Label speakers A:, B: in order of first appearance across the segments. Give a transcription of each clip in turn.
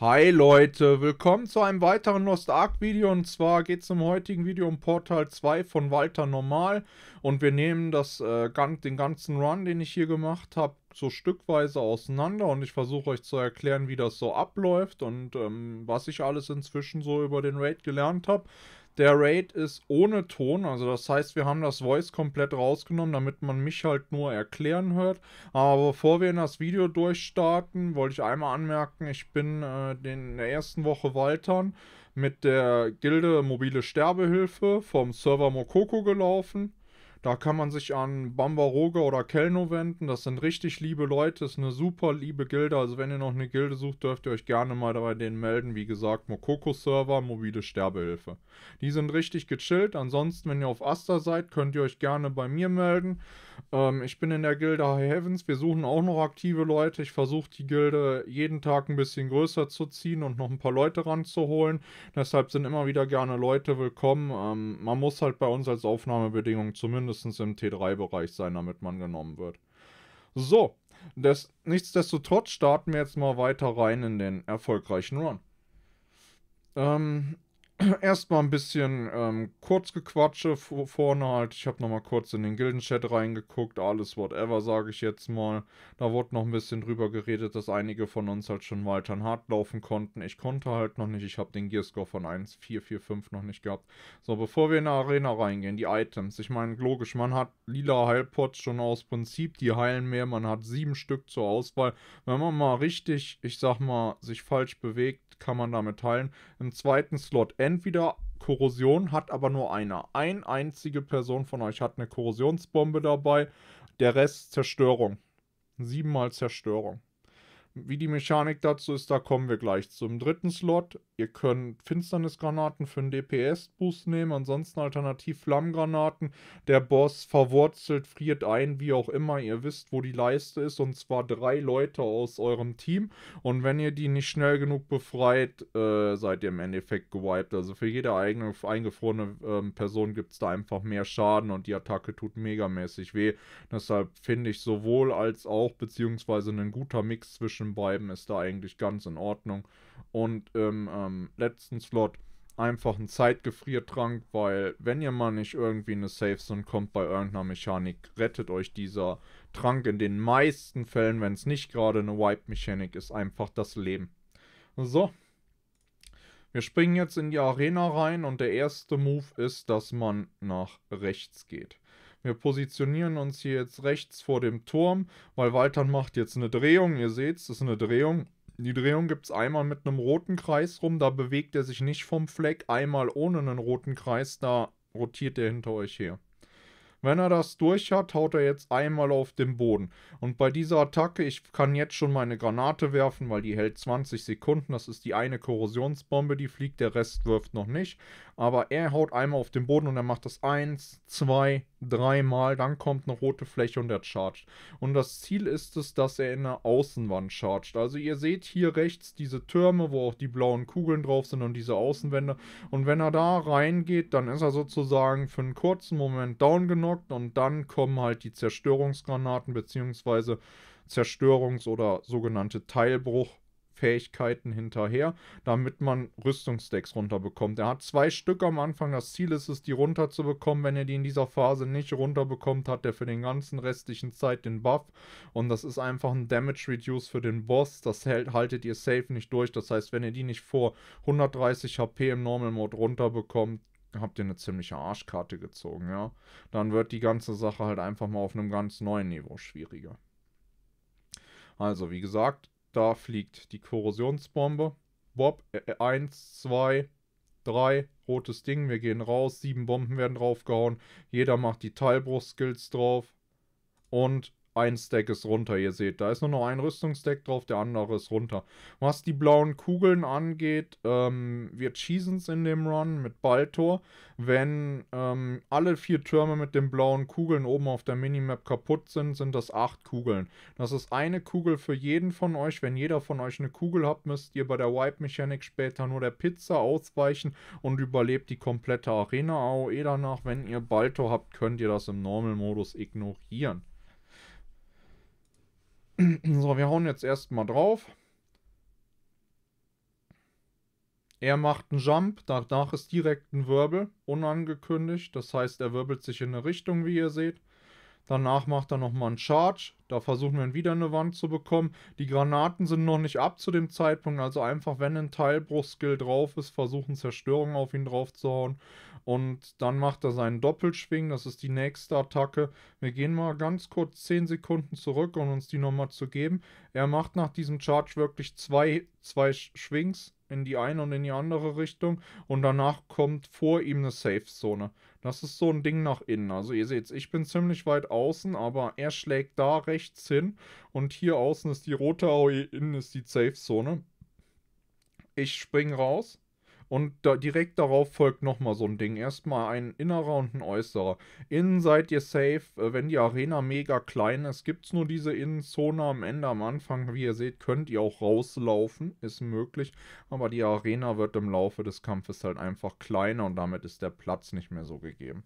A: Hi Leute, willkommen zu einem weiteren Lost Ark Video und zwar geht es im heutigen Video um Portal 2 von Walter Normal und wir nehmen das, äh, den ganzen Run, den ich hier gemacht habe, so stückweise auseinander und ich versuche euch zu erklären, wie das so abläuft und ähm, was ich alles inzwischen so über den Raid gelernt habe. Der Raid ist ohne Ton, also das heißt, wir haben das Voice komplett rausgenommen, damit man mich halt nur erklären hört. Aber bevor wir in das Video durchstarten, wollte ich einmal anmerken, ich bin äh, in der ersten Woche Waltern mit der Gilde Mobile Sterbehilfe vom Server Mokoko gelaufen. Da kann man sich an Bambaroga oder Kellno wenden. Das sind richtig liebe Leute. Das ist eine super liebe Gilde. Also wenn ihr noch eine Gilde sucht, dürft ihr euch gerne mal bei denen melden. Wie gesagt, Mokoko-Server, mobile Sterbehilfe. Die sind richtig gechillt. Ansonsten, wenn ihr auf Aster seid, könnt ihr euch gerne bei mir melden. Ähm, ich bin in der Gilde High Heavens. Wir suchen auch noch aktive Leute. Ich versuche die Gilde jeden Tag ein bisschen größer zu ziehen und noch ein paar Leute ranzuholen. Deshalb sind immer wieder gerne Leute willkommen. Ähm, man muss halt bei uns als Aufnahmebedingung zumindest mindestens im T3-Bereich sein, damit man genommen wird. So, des, nichtsdestotrotz starten wir jetzt mal weiter rein in den erfolgreichen Run. Ähm, erstmal ein bisschen ähm, kurz gequatsche vorne halt. Ich habe nochmal kurz in den Gildenchat reingeguckt, alles whatever, sage ich jetzt mal. Da wurde noch ein bisschen drüber geredet, dass einige von uns halt schon Waltern hart laufen konnten. Ich konnte halt noch nicht, ich habe den Gearscore von 1.445 noch nicht gehabt. So, bevor wir in die Arena reingehen, die Items. Ich meine, logisch, man hat lila Heilpots schon aus Prinzip, die heilen mehr, man hat sieben Stück zur Auswahl. Wenn man mal richtig, ich sag mal, sich falsch bewegt, kann man damit teilen. Im zweiten Slot entweder Korrosion hat aber nur einer. Ein einzige Person von euch hat eine Korrosionsbombe dabei. Der Rest Zerstörung. Siebenmal Zerstörung. Wie die Mechanik dazu ist, da kommen wir gleich zum dritten Slot. Ihr könnt Finsternisgranaten für einen DPS-Boost nehmen, ansonsten alternativ Flammengranaten. Der Boss verwurzelt, friert ein, wie auch immer. Ihr wisst, wo die Leiste ist, und zwar drei Leute aus eurem Team. Und wenn ihr die nicht schnell genug befreit, äh, seid ihr im Endeffekt gewiped. Also für jede eigene eingefrorene äh, Person gibt es da einfach mehr Schaden und die Attacke tut megamäßig weh. Deshalb finde ich sowohl als auch, beziehungsweise ein guter Mix zwischen Bäumen ist da eigentlich ganz in Ordnung. Und im ähm, letzten Slot einfach ein Zeitgefriertrank, weil wenn ihr mal nicht irgendwie eine Safe Zone kommt bei irgendeiner Mechanik, rettet euch dieser Trank in den meisten Fällen, wenn es nicht gerade eine Wipe-Mechanik ist, einfach das Leben. So. Wir springen jetzt in die Arena rein und der erste Move ist, dass man nach rechts geht. Wir positionieren uns hier jetzt rechts vor dem Turm, weil Walter macht jetzt eine Drehung. Ihr seht, es ist eine Drehung. Die Drehung gibt es einmal mit einem roten Kreis rum, da bewegt er sich nicht vom Fleck. Einmal ohne einen roten Kreis, da rotiert er hinter euch her. Wenn er das durch hat, haut er jetzt einmal auf den Boden. Und bei dieser Attacke, ich kann jetzt schon meine Granate werfen, weil die hält 20 Sekunden. Das ist die eine Korrosionsbombe, die fliegt, der Rest wirft noch nicht. Aber er haut einmal auf den Boden und er macht das 1, 2, dreimal, dann kommt eine rote Fläche und er chargt. Und das Ziel ist es, dass er in der Außenwand chargt. Also ihr seht hier rechts diese Türme, wo auch die blauen Kugeln drauf sind und diese Außenwände. Und wenn er da reingeht, dann ist er sozusagen für einen kurzen Moment down genockt und dann kommen halt die Zerstörungsgranaten bzw. Zerstörungs- oder sogenannte Teilbruch Fähigkeiten hinterher, damit man Rüstungsdecks runterbekommt. Er hat zwei Stück am Anfang. Das Ziel ist es, die runterzubekommen. Wenn er die in dieser Phase nicht runterbekommt, hat er für den ganzen restlichen Zeit den Buff. Und das ist einfach ein Damage Reduce für den Boss. Das hält, haltet ihr safe nicht durch. Das heißt, wenn ihr die nicht vor 130 HP im Normal Mode runterbekommt, habt ihr eine ziemliche Arschkarte gezogen, ja. Dann wird die ganze Sache halt einfach mal auf einem ganz neuen Niveau schwieriger. Also, wie gesagt, da fliegt die Korrosionsbombe. Bob, 1, 2, 3, rotes Ding, wir gehen raus, sieben Bomben werden draufgehauen, jeder macht die Teilbruchskills drauf und ein Stack ist runter. Ihr seht, da ist nur noch ein Rüstungsstack drauf, der andere ist runter. Was die blauen Kugeln angeht, ähm, wir cheesen es in dem Run mit Baltor. Wenn ähm, alle vier Türme mit den blauen Kugeln oben auf der Minimap kaputt sind, sind das acht Kugeln. Das ist eine Kugel für jeden von euch. Wenn jeder von euch eine Kugel habt, müsst ihr bei der Wipe-Mechanik später nur der Pizza ausweichen und überlebt die komplette Arena AOE danach. Wenn ihr Baltor habt, könnt ihr das im Normal-Modus ignorieren. So, wir hauen jetzt erstmal drauf. Er macht einen Jump, danach ist direkt ein Wirbel, unangekündigt. Das heißt, er wirbelt sich in eine Richtung, wie ihr seht. Danach macht er nochmal einen Charge. Da versuchen wir wieder eine Wand zu bekommen. Die Granaten sind noch nicht ab zu dem Zeitpunkt. Also einfach, wenn ein Teilbruchskill drauf ist, versuchen Zerstörung auf ihn drauf zu hauen. Und dann macht er seinen Doppelschwing, das ist die nächste Attacke. Wir gehen mal ganz kurz 10 Sekunden zurück, um uns die nochmal zu geben. Er macht nach diesem Charge wirklich zwei, zwei Schwings in die eine und in die andere Richtung und danach kommt vor ihm eine Safe Zone. Das ist so ein Ding nach innen. Also ihr seht, ich bin ziemlich weit außen, aber er schlägt da rechts hin und hier außen ist die rote Aue, innen ist die Safe Zone. Ich spring raus und da direkt darauf folgt nochmal so ein Ding. Erstmal ein innerer und ein äußerer. Innen seid ihr safe, äh, wenn die Arena mega klein ist, gibt es nur diese Innenzone am Ende, am Anfang. Wie ihr seht, könnt ihr auch rauslaufen, ist möglich. Aber die Arena wird im Laufe des Kampfes halt einfach kleiner und damit ist der Platz nicht mehr so gegeben.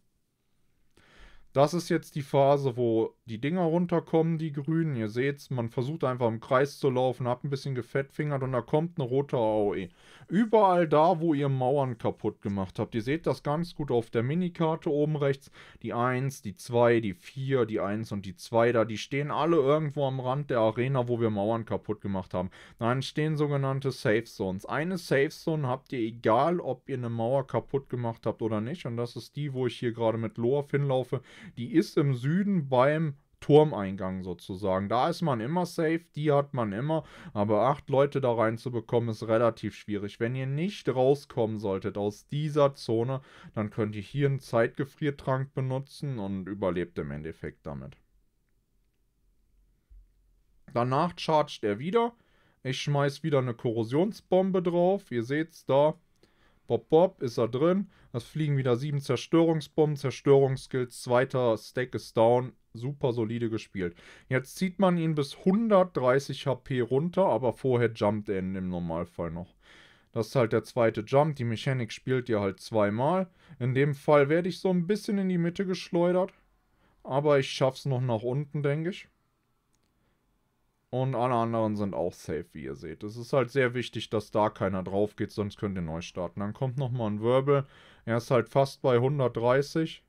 A: Das ist jetzt die Phase, wo die Dinger runterkommen, die grünen. Ihr seht's, man versucht einfach im Kreis zu laufen, habt ein bisschen gefettfingert und da kommt eine rote AOE. Überall da, wo ihr Mauern kaputt gemacht habt. Ihr seht das ganz gut auf der Minikarte oben rechts. Die 1, die 2, die 4, die 1 und die 2 da, die stehen alle irgendwo am Rand der Arena, wo wir Mauern kaputt gemacht haben. Nein, stehen sogenannte Safe Zones. Eine Safe Zone habt ihr, egal ob ihr eine Mauer kaputt gemacht habt oder nicht. Und das ist die, wo ich hier gerade mit Loaf hinlaufe. Die ist im Süden beim Turmeingang sozusagen. Da ist man immer safe, die hat man immer, aber acht Leute da reinzubekommen ist relativ schwierig. Wenn ihr nicht rauskommen solltet aus dieser Zone, dann könnt ihr hier einen Zeitgefriertrank benutzen und überlebt im Endeffekt damit. Danach chargt er wieder. Ich schmeiß wieder eine Korrosionsbombe drauf. Ihr seht's da. Bob Bob ist er drin. Es fliegen wieder sieben Zerstörungsbomben. Zerstörungsskills. Zweiter Stack ist down super solide gespielt. Jetzt zieht man ihn bis 130 HP runter, aber vorher jumpt er im Normalfall noch. Das ist halt der zweite Jump. Die Mechanik spielt ihr halt zweimal. In dem Fall werde ich so ein bisschen in die Mitte geschleudert. Aber ich schaff's noch nach unten, denke ich. Und alle anderen sind auch safe, wie ihr seht. Es ist halt sehr wichtig, dass da keiner drauf geht, sonst könnt ihr neu starten. Dann kommt nochmal ein Wirbel. Er ist halt fast bei 130.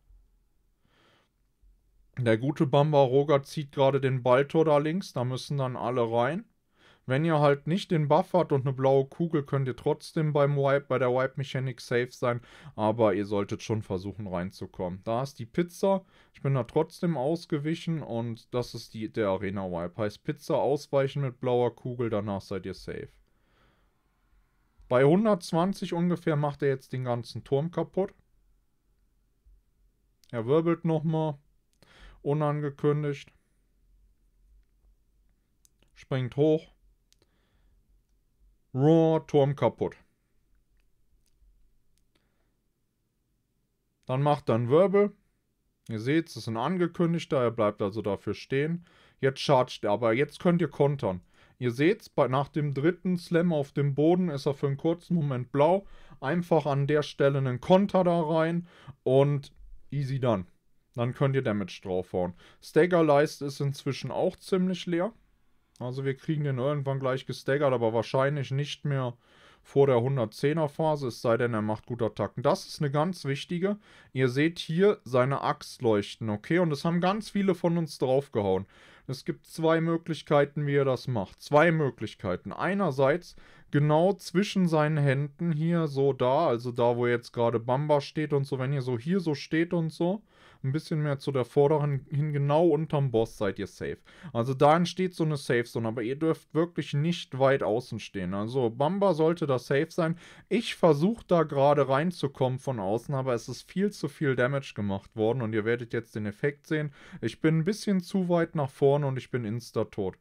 A: Der gute Bamba Roger zieht gerade den Baltor da links, da müssen dann alle rein. Wenn ihr halt nicht den Buff habt und eine blaue Kugel, könnt ihr trotzdem beim Wipe, bei der Wipe-Mechanik safe sein, aber ihr solltet schon versuchen reinzukommen. Da ist die Pizza, ich bin da trotzdem ausgewichen und das ist die, der Arena-Wipe. Heißt Pizza ausweichen mit blauer Kugel, danach seid ihr safe. Bei 120 ungefähr macht er jetzt den ganzen Turm kaputt. Er wirbelt nochmal unangekündigt, springt hoch, Roar, Turm kaputt. Dann macht er einen Wirbel. Ihr seht, es ist ein angekündigter, er bleibt also dafür stehen. Jetzt chargt er, aber jetzt könnt ihr kontern. Ihr seht, nach dem dritten Slam auf dem Boden ist er für einen kurzen Moment blau. Einfach an der Stelle einen Konter da rein und easy dann. Dann könnt ihr Damage draufhauen. Stagger Staggerleiste ist inzwischen auch ziemlich leer. Also wir kriegen den irgendwann gleich gestaggert, aber wahrscheinlich nicht mehr vor der 110er Phase, es sei denn, er macht gute Attacken. Das ist eine ganz wichtige. Ihr seht hier seine Axt leuchten, okay? Und das haben ganz viele von uns draufgehauen. Es gibt zwei Möglichkeiten, wie ihr das macht. Zwei Möglichkeiten. Einerseits genau zwischen seinen Händen hier so da, also da, wo jetzt gerade Bamba steht und so, wenn ihr so hier so steht und so, ein bisschen mehr zu der vorderen hin, genau unterm Boss seid ihr safe. Also da entsteht so eine Safe Zone, aber ihr dürft wirklich nicht weit außen stehen. Also Bamba sollte da safe sein. Ich versuche da gerade reinzukommen von außen, aber es ist viel zu viel Damage gemacht worden und ihr werdet jetzt den Effekt sehen. Ich bin ein bisschen zu weit nach vorne und ich bin insta tot.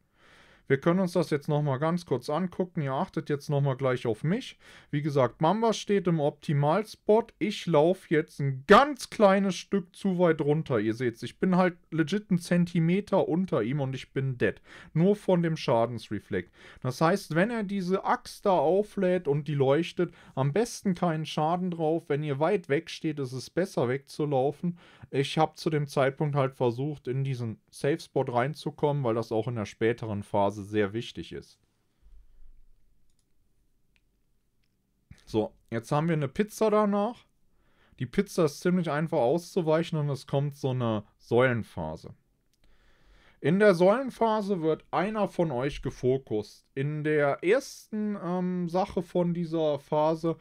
A: Wir können uns das jetzt nochmal ganz kurz angucken. Ihr achtet jetzt nochmal gleich auf mich. Wie gesagt, Mamba steht im Optimalspot. Ich laufe jetzt ein ganz kleines Stück zu weit runter. Ihr seht es, ich bin halt legit einen Zentimeter unter ihm und ich bin dead. Nur von dem Schadensreflekt. Das heißt, wenn er diese Axt da auflädt und die leuchtet, am besten keinen Schaden drauf. Wenn ihr weit weg steht, ist es besser wegzulaufen. Ich habe zu dem Zeitpunkt halt versucht, in diesen Safe-Spot reinzukommen, weil das auch in der späteren Phase Phase sehr wichtig ist. So, jetzt haben wir eine Pizza danach. Die Pizza ist ziemlich einfach auszuweichen und es kommt so eine Säulenphase. In der Säulenphase wird einer von euch gefokust. In der ersten ähm, Sache von dieser Phase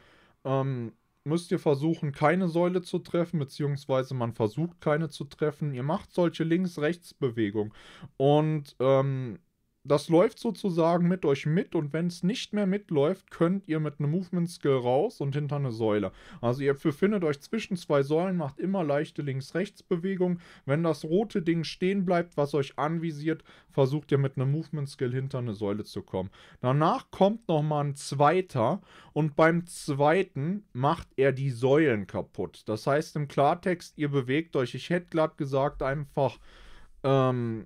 A: ähm, müsst ihr versuchen, keine Säule zu treffen, beziehungsweise man versucht keine zu treffen. Ihr macht solche Links-Rechts-Bewegungen und ähm, das läuft sozusagen mit euch mit und wenn es nicht mehr mitläuft, könnt ihr mit einem Movement Skill raus und hinter eine Säule. Also ihr befindet euch zwischen zwei Säulen, macht immer leichte Links-Rechts-Bewegung. Wenn das rote Ding stehen bleibt, was euch anvisiert, versucht ihr mit einem Movement Skill hinter eine Säule zu kommen. Danach kommt nochmal ein zweiter und beim zweiten macht er die Säulen kaputt. Das heißt im Klartext, ihr bewegt euch. Ich hätte glatt gesagt einfach, ähm,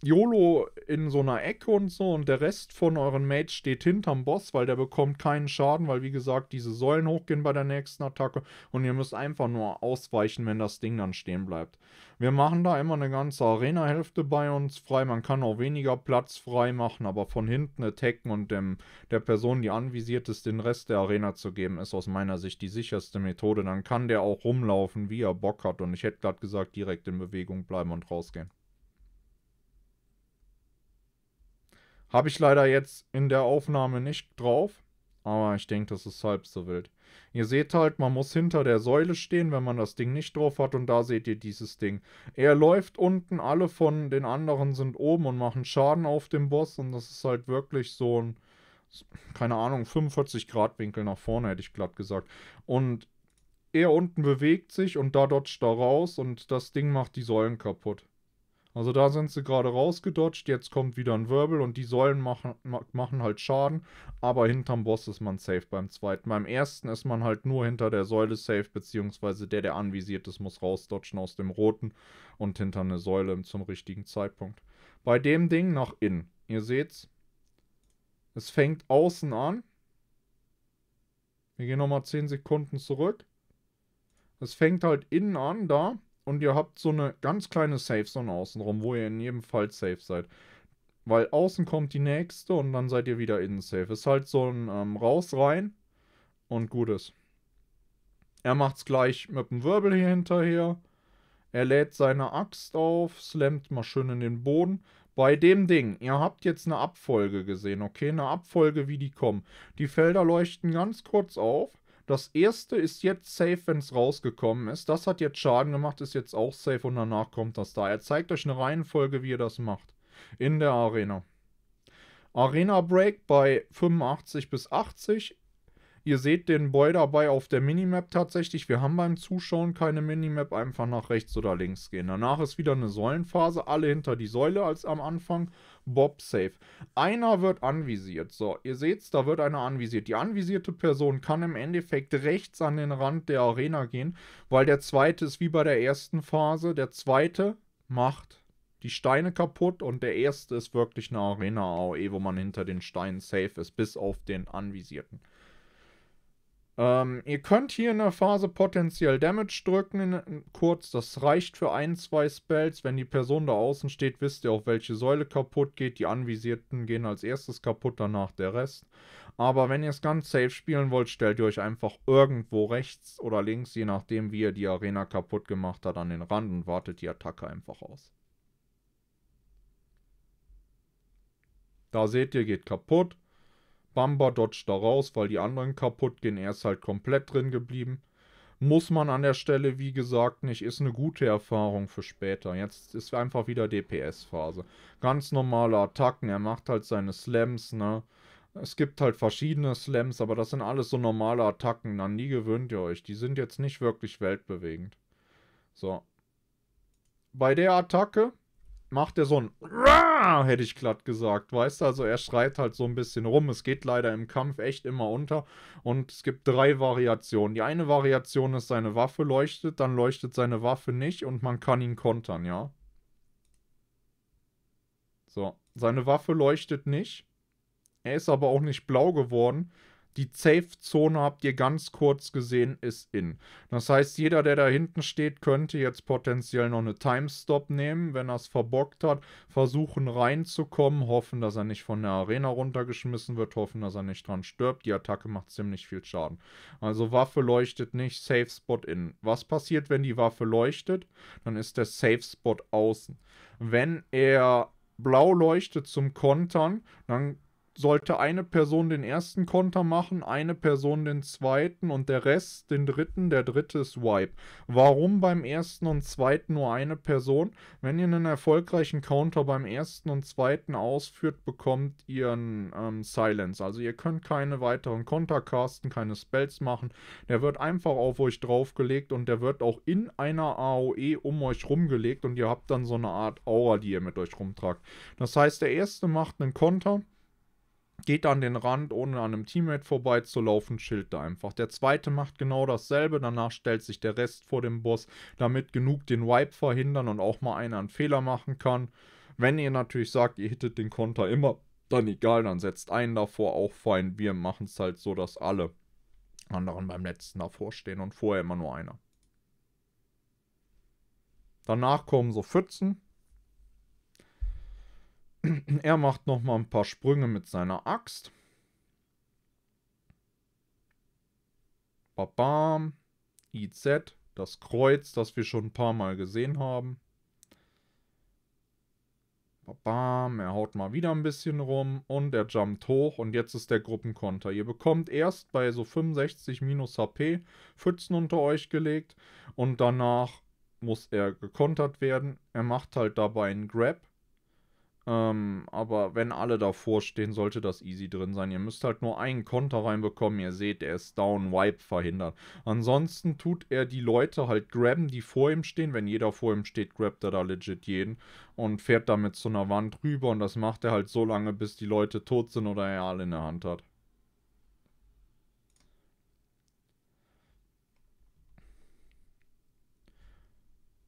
A: YOLO in so einer Ecke und so und der Rest von euren Mates steht hinterm Boss, weil der bekommt keinen Schaden, weil wie gesagt, diese Säulen hochgehen bei der nächsten Attacke und ihr müsst einfach nur ausweichen, wenn das Ding dann stehen bleibt. Wir machen da immer eine ganze Arena-Hälfte bei uns frei, man kann auch weniger Platz frei machen, aber von hinten attacken und dem, der Person, die anvisiert ist, den Rest der Arena zu geben, ist aus meiner Sicht die sicherste Methode. Dann kann der auch rumlaufen, wie er Bock hat und ich hätte gerade gesagt, direkt in Bewegung bleiben und rausgehen. Habe ich leider jetzt in der Aufnahme nicht drauf, aber ich denke, das ist halb so wild. Ihr seht halt, man muss hinter der Säule stehen, wenn man das Ding nicht drauf hat und da seht ihr dieses Ding. Er läuft unten, alle von den anderen sind oben und machen Schaden auf dem Boss und das ist halt wirklich so ein, keine Ahnung, 45 Grad Winkel nach vorne, hätte ich glatt gesagt. Und er unten bewegt sich und da dodgt er raus und das Ding macht die Säulen kaputt. Also da sind sie gerade rausgedodged, jetzt kommt wieder ein Wirbel und die Säulen machen, machen halt Schaden, aber hinterm Boss ist man safe beim zweiten. Beim ersten ist man halt nur hinter der Säule safe, beziehungsweise der, der anvisiert ist, muss rausdodgen aus dem roten und hinter eine Säule zum richtigen Zeitpunkt. Bei dem Ding nach innen. Ihr seht's, es fängt außen an. Wir gehen nochmal 10 Sekunden zurück. Es fängt halt innen an, da und ihr habt so eine ganz kleine Safe Zone außenrum, wo ihr in jedem Fall safe seid. Weil außen kommt die nächste und dann seid ihr wieder innen safe. Ist halt so ein ähm, Raus rein und gutes. Er macht's gleich mit dem Wirbel hier hinterher. Er lädt seine Axt auf, slammt mal schön in den Boden. Bei dem Ding, ihr habt jetzt eine Abfolge gesehen, okay? Eine Abfolge, wie die kommen. Die Felder leuchten ganz kurz auf. Das erste ist jetzt safe, wenn es rausgekommen ist. Das hat jetzt Schaden gemacht, ist jetzt auch safe und danach kommt das da. Er zeigt euch eine Reihenfolge, wie ihr das macht. In der Arena. Arena Break bei 85 bis 80, Ihr seht den Boy dabei auf der Minimap tatsächlich. Wir haben beim Zuschauen keine Minimap, einfach nach rechts oder links gehen. Danach ist wieder eine Säulenphase, alle hinter die Säule als am Anfang. Bob safe. Einer wird anvisiert. So, ihr seht's, da wird einer anvisiert. Die anvisierte Person kann im Endeffekt rechts an den Rand der Arena gehen, weil der zweite ist wie bei der ersten Phase. Der zweite macht die Steine kaputt und der erste ist wirklich eine Arena AOE, wo man hinter den Steinen safe ist, bis auf den anvisierten. Ähm, ihr könnt hier in der Phase potenziell Damage drücken, kurz, das reicht für ein, zwei Spells. Wenn die Person da außen steht, wisst ihr auch, welche Säule kaputt geht. Die Anvisierten gehen als erstes kaputt, danach der Rest. Aber wenn ihr es ganz safe spielen wollt, stellt ihr euch einfach irgendwo rechts oder links, je nachdem, wie ihr die Arena kaputt gemacht habt, an den Rand und wartet die Attacke einfach aus. Da seht ihr, geht kaputt. Bamba dodgt da raus, weil die anderen kaputt gehen. Er ist halt komplett drin geblieben. Muss man an der Stelle, wie gesagt, nicht. Ist eine gute Erfahrung für später. Jetzt ist einfach wieder DPS-Phase. Ganz normale Attacken. Er macht halt seine Slams, ne? Es gibt halt verschiedene Slams, aber das sind alles so normale Attacken. An die gewöhnt ihr euch. Die sind jetzt nicht wirklich weltbewegend. So. Bei der Attacke macht er so ein hätte ich glatt gesagt, weißt du, also er schreit halt so ein bisschen rum, es geht leider im Kampf echt immer unter und es gibt drei Variationen. Die eine Variation ist, seine Waffe leuchtet, dann leuchtet seine Waffe nicht und man kann ihn kontern, ja. So, seine Waffe leuchtet nicht, er ist aber auch nicht blau geworden, die Safe-Zone habt ihr ganz kurz gesehen, ist in. Das heißt, jeder, der da hinten steht, könnte jetzt potenziell noch eine Time-Stop nehmen, wenn er es verbockt hat, versuchen reinzukommen, hoffen, dass er nicht von der Arena runtergeschmissen wird, hoffen, dass er nicht dran stirbt. Die Attacke macht ziemlich viel Schaden. Also Waffe leuchtet nicht, Safe-Spot in. Was passiert, wenn die Waffe leuchtet? Dann ist der Safe-Spot außen. Wenn er blau leuchtet zum Kontern, dann sollte eine Person den ersten Konter machen, eine Person den zweiten und der Rest den dritten. Der dritte ist Wipe. Warum beim ersten und zweiten nur eine Person? Wenn ihr einen erfolgreichen Counter beim ersten und zweiten ausführt, bekommt ihr einen ähm, Silence. Also ihr könnt keine weiteren Konter casten, keine Spells machen. Der wird einfach auf euch draufgelegt und der wird auch in einer AOE um euch rumgelegt und ihr habt dann so eine Art Aura, die ihr mit euch rumtragt. Das heißt, der erste macht einen Konter geht an den Rand, ohne an einem Teammate vorbeizulaufen, schild da einfach. Der zweite macht genau dasselbe, danach stellt sich der Rest vor dem Boss, damit genug den Wipe verhindern und auch mal einer einen Fehler machen kann. Wenn ihr natürlich sagt, ihr hittet den Konter immer, dann egal, dann setzt einen davor, auch fein. Wir machen es halt so, dass alle anderen beim letzten davor stehen und vorher immer nur einer. Danach kommen so Pfützen, er macht nochmal ein paar Sprünge mit seiner Axt. Babam. IZ, das Kreuz, das wir schon ein paar Mal gesehen haben. Bam, er haut mal wieder ein bisschen rum und er jumpt hoch und jetzt ist der Gruppenkonter. Ihr bekommt erst bei so 65 minus HP Pfützen unter euch gelegt und danach muss er gekontert werden. Er macht halt dabei einen Grab ähm, aber wenn alle davor stehen, sollte das easy drin sein. Ihr müsst halt nur einen Konter reinbekommen. Ihr seht, er ist down, wipe verhindert. Ansonsten tut er die Leute halt grabben, die vor ihm stehen. Wenn jeder vor ihm steht, grabt er da legit jeden und fährt damit zu einer Wand rüber. Und das macht er halt so lange, bis die Leute tot sind oder er alle in der Hand hat.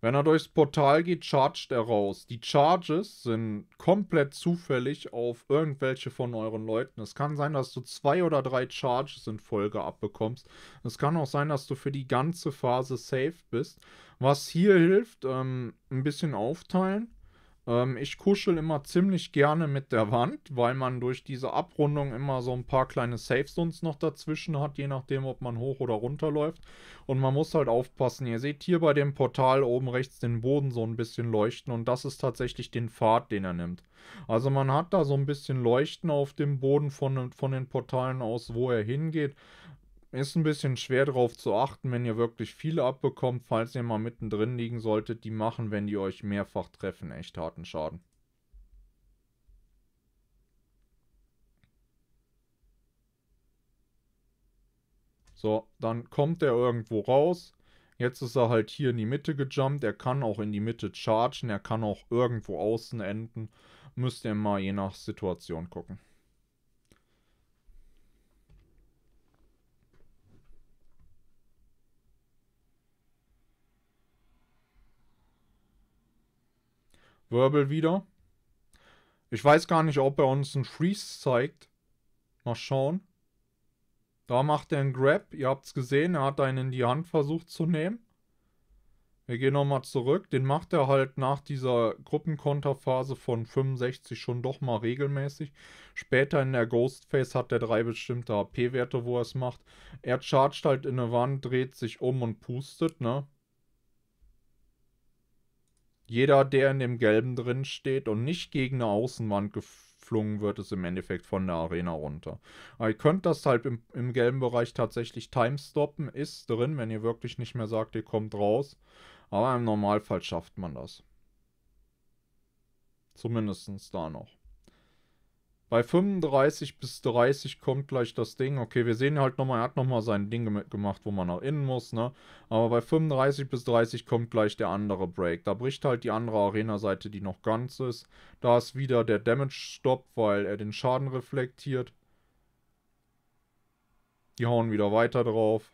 A: Wenn er durchs Portal geht, chargt er raus. Die Charges sind komplett zufällig auf irgendwelche von euren Leuten. Es kann sein, dass du zwei oder drei Charges in Folge abbekommst. Es kann auch sein, dass du für die ganze Phase safe bist. Was hier hilft, ähm, ein bisschen aufteilen. Ähm, ich kuschel immer ziemlich gerne mit der Wand, weil man durch diese Abrundung immer so ein paar kleine Safe Zones noch dazwischen hat, je nachdem, ob man hoch oder runter läuft. Und man muss halt aufpassen. Ihr seht hier bei dem Portal oben rechts den Boden so ein bisschen leuchten und das ist tatsächlich den Pfad, den er nimmt. Also man hat da so ein bisschen Leuchten auf dem Boden von, von den Portalen aus, wo er hingeht. Ist ein bisschen schwer darauf zu achten, wenn ihr wirklich viele abbekommt, falls ihr mal mittendrin liegen solltet. Die machen, wenn die euch mehrfach treffen, echt harten Schaden. So, dann kommt er irgendwo raus. Jetzt ist er halt hier in die Mitte gejumpt. Er kann auch in die Mitte chargen. Er kann auch irgendwo außen enden. Müsst ihr mal je nach Situation gucken. Wirbel wieder. Ich weiß gar nicht, ob er uns einen Freeze zeigt. Mal schauen. Da macht er einen Grab. Ihr habt es gesehen, er hat einen in die Hand versucht zu nehmen. Wir gehen nochmal zurück. Den macht er halt nach dieser Gruppenkonterphase von 65 schon doch mal regelmäßig. Später in der Ghost Phase hat er drei bestimmte ap werte wo er es macht. Er chargt halt in eine Wand, dreht sich um und pustet, ne? Jeder, der in dem Gelben drin steht und nicht gegen eine Außenwand geflogen wird, ist im Endeffekt von der Arena runter. Aber ihr könnt das halt im, im gelben Bereich tatsächlich timestoppen, ist drin, wenn ihr wirklich nicht mehr sagt, ihr kommt raus. Aber im Normalfall schafft man das. Zumindest da noch. Bei 35 bis 30 kommt gleich das Ding. Okay, wir sehen halt nochmal, er hat nochmal sein Ding gemacht, wo man nach innen muss, ne? Aber bei 35 bis 30 kommt gleich der andere Break. Da bricht halt die andere Arena-Seite, die noch ganz ist. Da ist wieder der Damage-Stop, weil er den Schaden reflektiert. Die hauen wieder weiter drauf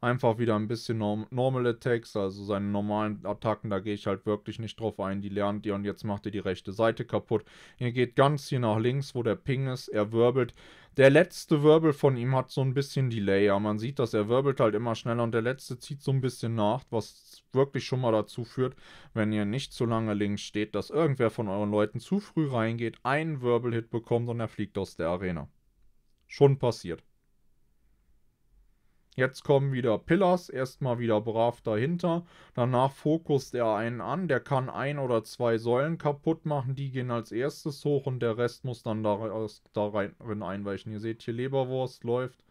A: einfach wieder ein bisschen norm Normal Attacks, also seine normalen Attacken, da gehe ich halt wirklich nicht drauf ein. Die lernt ihr und jetzt macht ihr die rechte Seite kaputt. Ihr geht ganz hier nach links, wo der Ping ist, er wirbelt. Der letzte Wirbel von ihm hat so ein bisschen Delay, ja. Man sieht das, er wirbelt halt immer schneller und der letzte zieht so ein bisschen nach, was wirklich schon mal dazu führt, wenn ihr nicht zu lange links steht, dass irgendwer von euren Leuten zu früh reingeht, einen Wirbelhit bekommt und er fliegt aus der Arena. Schon passiert. Jetzt kommen wieder Pillars, erstmal wieder brav dahinter. Danach fokust er einen an, der kann ein oder zwei Säulen kaputt machen, die gehen als erstes hoch und der Rest muss dann da, da rein, einweichen. Ihr seht hier, Leberwurst läuft,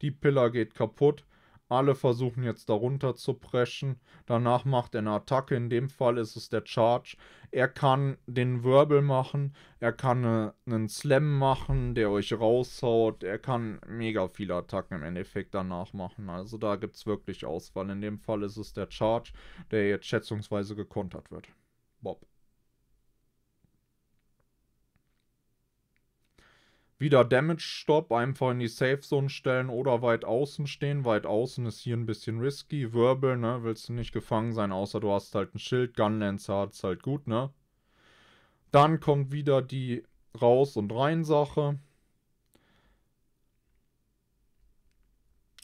A: die Pillar geht kaputt. Alle versuchen jetzt darunter zu preschen. Danach macht er eine Attacke. In dem Fall ist es der Charge. Er kann den Wirbel machen. Er kann einen Slam machen, der euch raushaut. Er kann mega viele Attacken im Endeffekt danach machen. Also da gibt es wirklich Auswahl. In dem Fall ist es der Charge, der jetzt schätzungsweise gekontert wird. Bob. Wieder Damage Stop, einfach in die Safe Zone stellen oder weit außen stehen. Weit außen ist hier ein bisschen risky. Wirbel, ne, willst du nicht gefangen sein, außer du hast halt ein Schild. Gunlancer es halt gut, ne. Dann kommt wieder die Raus- und Rein-Sache.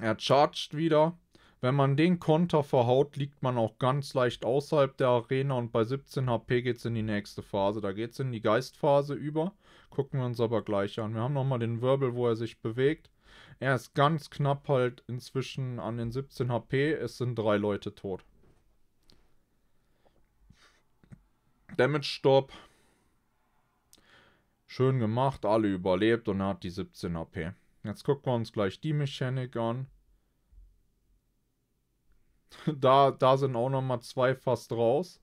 A: Er chargt wieder. Wenn man den Konter verhaut, liegt man auch ganz leicht außerhalb der Arena und bei 17 HP geht es in die nächste Phase. Da geht es in die Geistphase über. Gucken wir uns aber gleich an. Wir haben nochmal den Wirbel, wo er sich bewegt. Er ist ganz knapp halt inzwischen an den 17 HP. Es sind drei Leute tot. Damage Stop. Schön gemacht, alle überlebt und er hat die 17 HP. Jetzt gucken wir uns gleich die Mechanik an. Da, da sind auch nochmal zwei fast raus.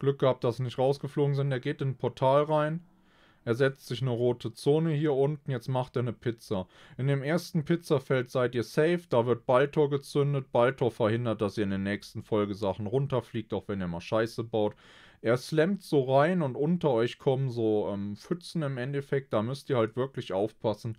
A: Glück gehabt, dass sie nicht rausgeflogen sind. Er geht in ein Portal rein. Er setzt sich eine rote Zone hier unten, jetzt macht er eine Pizza. In dem ersten Pizzafeld seid ihr safe, da wird Baltor gezündet. Baltor verhindert, dass ihr in den nächsten Folgesachen runterfliegt, auch wenn ihr mal Scheiße baut. Er slammt so rein und unter euch kommen so ähm, Pfützen im Endeffekt, da müsst ihr halt wirklich aufpassen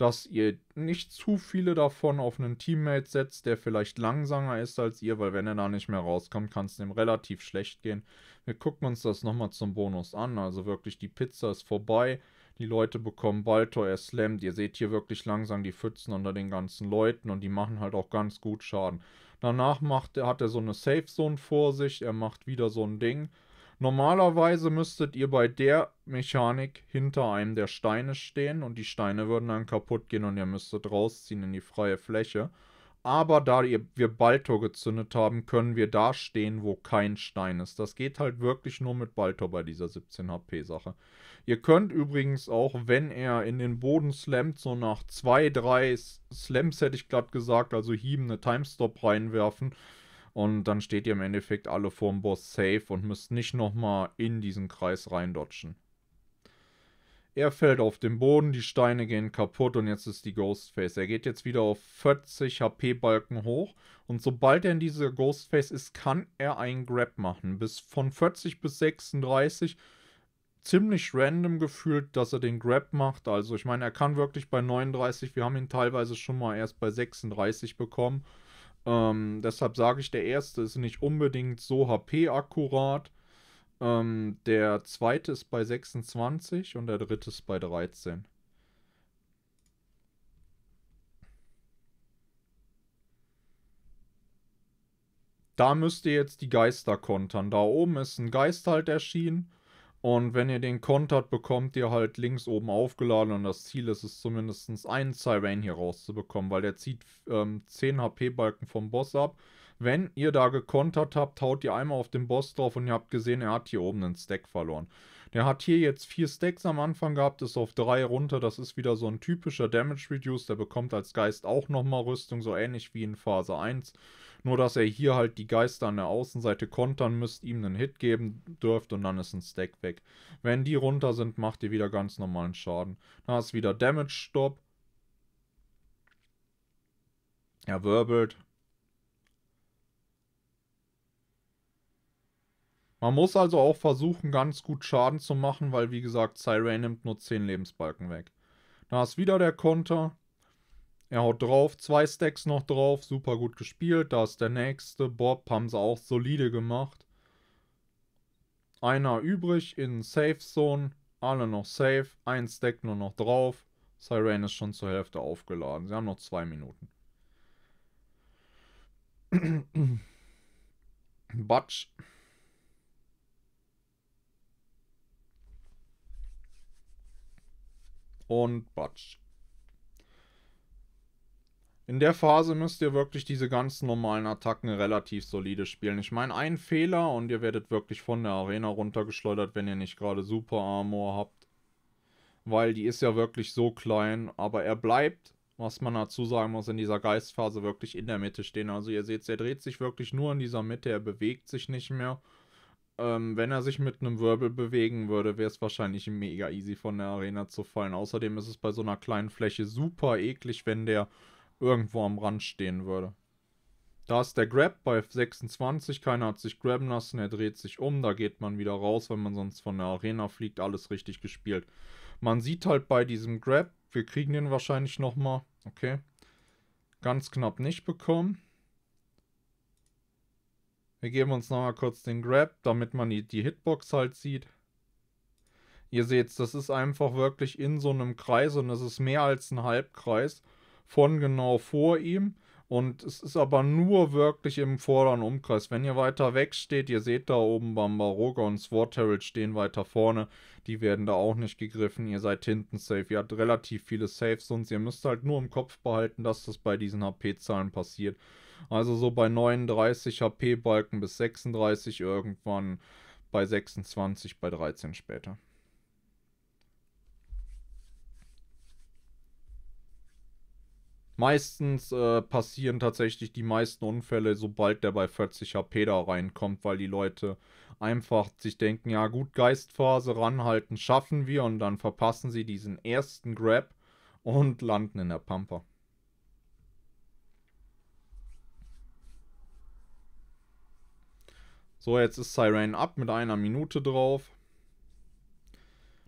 A: dass ihr nicht zu viele davon auf einen Teammate setzt, der vielleicht langsamer ist als ihr, weil wenn er da nicht mehr rauskommt, kann es dem relativ schlecht gehen. Wir gucken uns das nochmal zum Bonus an. Also wirklich, die Pizza ist vorbei. Die Leute bekommen Baltor, er slammt. Ihr seht hier wirklich langsam die Pfützen unter den ganzen Leuten und die machen halt auch ganz gut Schaden. Danach macht, hat er so eine Safe Zone vor sich. Er macht wieder so ein Ding Normalerweise müsstet ihr bei der Mechanik hinter einem der Steine stehen und die Steine würden dann kaputt gehen und ihr müsstet rausziehen in die freie Fläche. Aber da wir Baltor gezündet haben, können wir da stehen, wo kein Stein ist. Das geht halt wirklich nur mit Baltor bei dieser 17 HP Sache. Ihr könnt übrigens auch, wenn er in den Boden slammt, so nach 2, 3 Slams hätte ich glatt gesagt, also Hieben eine Timestop reinwerfen und dann steht ihr im Endeffekt alle vorm Boss safe und müsst nicht nochmal in diesen Kreis reindotschen. Er fällt auf den Boden, die Steine gehen kaputt und jetzt ist die Ghostface. Er geht jetzt wieder auf 40 HP-Balken hoch und sobald er in dieser Ghostface ist, kann er einen Grab machen. Bis von 40 bis 36 ziemlich random gefühlt, dass er den Grab macht. Also ich meine, er kann wirklich bei 39, wir haben ihn teilweise schon mal erst bei 36 bekommen. Ähm, deshalb sage ich, der erste ist nicht unbedingt so HP-akkurat. Ähm, der zweite ist bei 26 und der dritte ist bei 13. Da müsst ihr jetzt die Geister kontern. Da oben ist ein Geist halt erschienen und wenn ihr den kontert, bekommt ihr halt links oben aufgeladen und das Ziel ist es zumindest einen Cyrane hier rauszubekommen, weil der zieht ähm, 10 HP-Balken vom Boss ab. Wenn ihr da gekontert habt, haut ihr einmal auf den Boss drauf und ihr habt gesehen, er hat hier oben einen Stack verloren. Der hat hier jetzt vier Stacks am Anfang gehabt, ist auf drei runter. Das ist wieder so ein typischer Damage Reduce. Der bekommt als Geist auch nochmal Rüstung, so ähnlich wie in Phase 1. Nur, dass er hier halt die Geister an der Außenseite kontern müsst, ihm einen Hit geben dürft und dann ist ein Stack weg. Wenn die runter sind, macht ihr wieder ganz normalen Schaden. Da ist wieder Damage Stop. Er wirbelt. Man muss also auch versuchen, ganz gut Schaden zu machen, weil wie gesagt, Cyrae nimmt nur 10 Lebensbalken weg. Da ist wieder der Konter. Er haut drauf, zwei Stacks noch drauf, super gut gespielt. Da ist der nächste. Bob haben sie auch solide gemacht. Einer übrig in Safe Zone, alle noch safe. Ein Stack nur noch drauf. Siren ist schon zur Hälfte aufgeladen. Sie haben noch zwei Minuten. Batsch. Und Batsch. In der Phase müsst ihr wirklich diese ganz normalen Attacken relativ solide spielen. Ich meine, ein Fehler und ihr werdet wirklich von der Arena runtergeschleudert, wenn ihr nicht gerade Super Armor habt. Weil die ist ja wirklich so klein, aber er bleibt, was man dazu sagen muss, in dieser Geistphase wirklich in der Mitte stehen. Also ihr seht, er dreht sich wirklich nur in dieser Mitte, er bewegt sich nicht mehr. Ähm, wenn er sich mit einem Wirbel bewegen würde, wäre es wahrscheinlich mega easy von der Arena zu fallen. Außerdem ist es bei so einer kleinen Fläche super eklig, wenn der irgendwo am Rand stehen würde. Da ist der Grab bei 26, keiner hat sich graben lassen, er dreht sich um, da geht man wieder raus, wenn man sonst von der Arena fliegt, alles richtig gespielt. Man sieht halt bei diesem Grab, wir kriegen den wahrscheinlich nochmal, okay, ganz knapp nicht bekommen. Wir geben uns nochmal kurz den Grab, damit man die, die Hitbox halt sieht. Ihr seht, das ist einfach wirklich in so einem Kreis und es ist mehr als ein Halbkreis von genau vor ihm. Und es ist aber nur wirklich im vorderen Umkreis. Wenn ihr weiter weg steht, ihr seht da oben Bambaroga und Sword Herald stehen weiter vorne. Die werden da auch nicht gegriffen. Ihr seid hinten safe. Ihr habt relativ viele Saves und ihr müsst halt nur im Kopf behalten, dass das bei diesen HP-Zahlen passiert. Also so bei 39 HP-Balken bis 36 irgendwann, bei 26, bei 13 später. Meistens äh, passieren tatsächlich die meisten Unfälle, sobald der bei 40 HP da reinkommt, weil die Leute einfach sich denken, ja gut, Geistphase ranhalten, schaffen wir und dann verpassen sie diesen ersten Grab und landen in der Pampa. So, jetzt ist Siren ab mit einer Minute drauf.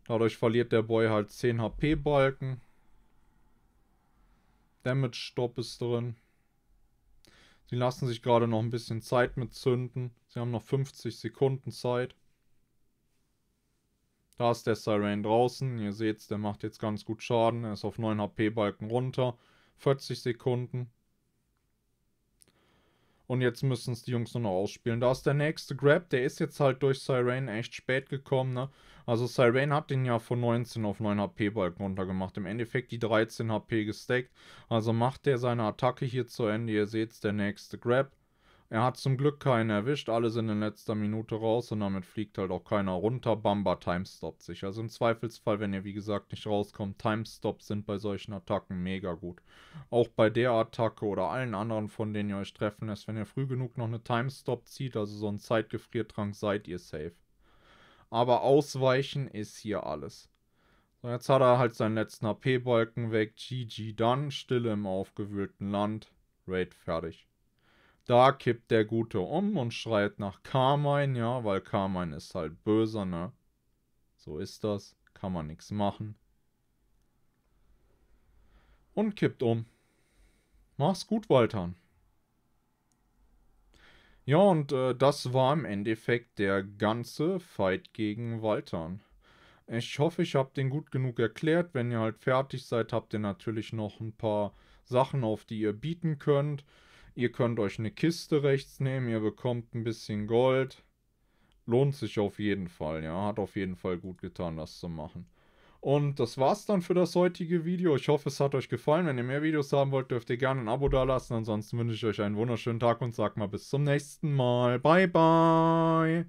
A: Dadurch verliert der Boy halt 10 HP-Balken. Damage Stop ist drin. Sie lassen sich gerade noch ein bisschen Zeit mit zünden. Sie haben noch 50 Sekunden Zeit. Da ist der Siren draußen. Ihr seht's, der macht jetzt ganz gut Schaden. Er ist auf 9 HP-Balken runter. 40 Sekunden. Und jetzt müssen es die Jungs nur noch ausspielen. Da ist der nächste Grab, der ist jetzt halt durch Sirene echt spät gekommen, ne? Also Sirene hat den ja von 19 auf 9 HP bald runtergemacht. Im Endeffekt die 13 HP gestackt. Also macht der seine Attacke hier zu Ende. Ihr seht's, der nächste Grab. Er hat zum Glück keinen erwischt, alle sind in letzter Minute raus und damit fliegt halt auch keiner runter. Bamba timestoppt sich. Also im Zweifelsfall, wenn ihr wie gesagt nicht rauskommt, Timestops sind bei solchen Attacken mega gut. Auch bei der Attacke oder allen anderen, von denen ihr euch treffen lässt, wenn ihr früh genug noch eine Timestop zieht, also so einen Zeitgefriertrank, seid ihr safe. Aber ausweichen ist hier alles. So, jetzt hat er halt seinen letzten AP-Balken weg. GG dann, Stille im aufgewühlten Land. Raid fertig. Da kippt der Gute um und schreit nach Carmine, ja, weil Carmine ist halt böser, ne? So ist das, kann man nichts machen. Und kippt um. Mach's gut, Walter. Ja, und äh, das war im Endeffekt der ganze Fight gegen Waltern. Ich hoffe, ich habe den gut genug erklärt. Wenn ihr halt fertig seid, habt ihr natürlich noch ein paar Sachen, auf die ihr bieten könnt. Ihr könnt euch eine Kiste rechts nehmen, ihr bekommt ein bisschen Gold. Lohnt sich auf jeden Fall, ja. Hat auf jeden Fall gut getan, das zu machen. Und das war's dann für das heutige Video. Ich hoffe, es hat euch gefallen. Wenn ihr mehr Videos haben wollt, dürft ihr gerne ein Abo dalassen. Ansonsten wünsche ich euch einen wunderschönen Tag und sag mal bis zum nächsten Mal. Bye, bye.